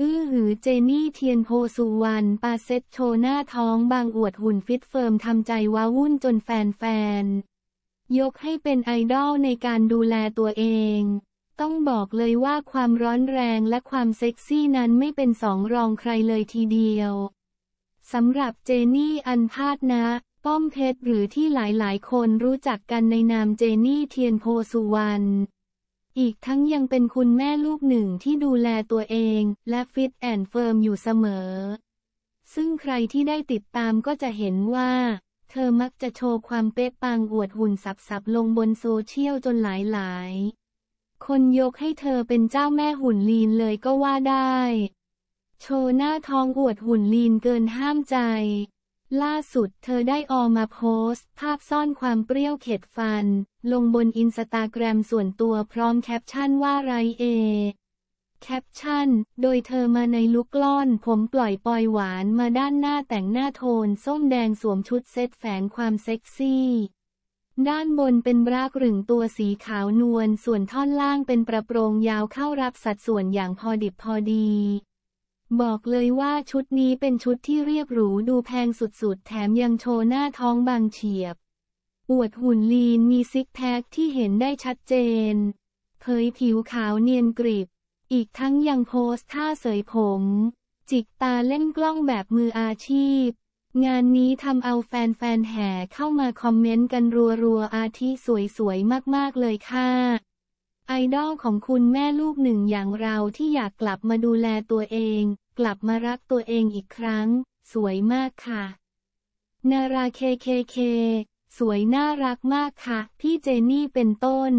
อื้อหือเจนี่เทียนโพสุวรรณปาเซ็ตโชหน้าท้องบางอวดหุ่นฟิตเฟิร์มทำใจว้าวุ่นจนแฟนๆยกให้เป็นไอดอลในการดูแลตัวเอง ต้องบอกเลยว่าความร้อนแรงและความเซ็กซี่นั้นไม่เป็นสองรองใครเลยทีเดียวสำหรับเจนี่อันพาดนะ ป้อมเพชร หรือที่หลายๆ คนรู้จักกันในนามเจนี่เทียนโพสุวรรณอีกทั้งยังเป็นคุณแม่ลูกหนึ่งที่ดูแลตัวเอง และฟิตแอนด์เฟิร์มอยู่เสมอ ซึ่งใครที่ได้ติดตามก็จะเห็นว่า เธอมักจะโชว์ความเป๊ะปังอวดหุ่นสับๆ ลงบนโซเชียลจนหลายๆ คนยกให้เธอเป็นเจ้าแม่หุ่นลีนเลยก็ว่าได้ โชว์หน้าท้องอวดหุ่นลีนเกินห้ามใจล่าสุดเธอได้ออกมาโพสต์ ภาพซ่อนความเปรี้ยวเข็ดฟัน ลงบนอินสตาแกรมส่วนตัวพร้อมแคปชั่นว่าไรเอ แคปชั่น โดยเธอมาในลุคกล่อน ผมปล่อยปอยหวานมาด้านหน้าแต่งหน้าโทนส้มแดงสวมชุดเซ็ตแฝงความเซ็กซี่ ด้านบนเป็นรากรึงตัวสีขาวนวลส่วนท่อนล่างเป็นประโปรงยาวเข้ารับสัดส่วนอย่างพอดิบพอดีบอกเลยว่าชุดนี้เป็นชุดที่เรียบหรู ดูแพงสุดๆ แถมยังโชว์หน้าท้องบางเฉียบ อวดหุ่นลีนมีซิกแพคที่เห็นได้ชัดเจน เผยผิวขาวเนียนกริบ อีกทั้งยังโพสท่าเสยผม จิกตาเล่นกล้องแบบมืออาชีพ งานนี้ทำเอาแฟนๆแห่เข้ามาคอมเมนต์กันรัวๆ อาทิสวยๆ มากๆเลยค่ะไอดอลของคุณแม่ลูกหนึ่งอย่างเราที่อยากกลับมาดูแลตัวเอง กลับมารักตัวเองอีกครั้ง สวยมากค่ะ นาราเคเคเค สวยน่ารักมากค่ะ พี่เจนี่เป็นต้น